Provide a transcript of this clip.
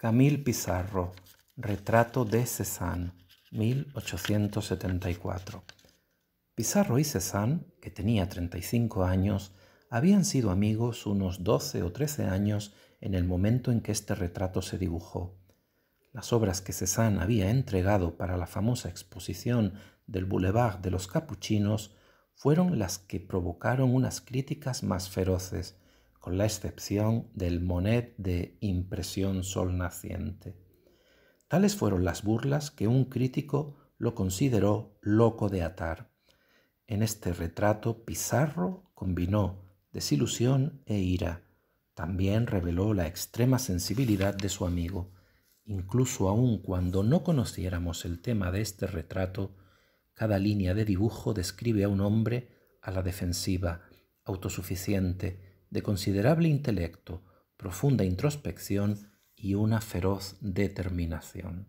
Camille Pizarro, Retrato de Cézanne, 1874. Pizarro y Cézanne, que tenía 35 años, habían sido amigos unos 12 o 13 años en el momento en que este retrato se dibujó. Las obras que Cézanne había entregado para la famosa exposición del Boulevard de los Capuchinos fueron las que provocaron unas críticas más feroces, la excepción del monet de Impresión Sol Naciente. Tales fueron las burlas que un crítico lo consideró loco de atar. En este retrato Pizarro combinó desilusión e ira. También reveló la extrema sensibilidad de su amigo. Incluso aun cuando no conociéramos el tema de este retrato, cada línea de dibujo describe a un hombre a la defensiva, autosuficiente, de considerable intelecto, profunda introspección y una feroz determinación.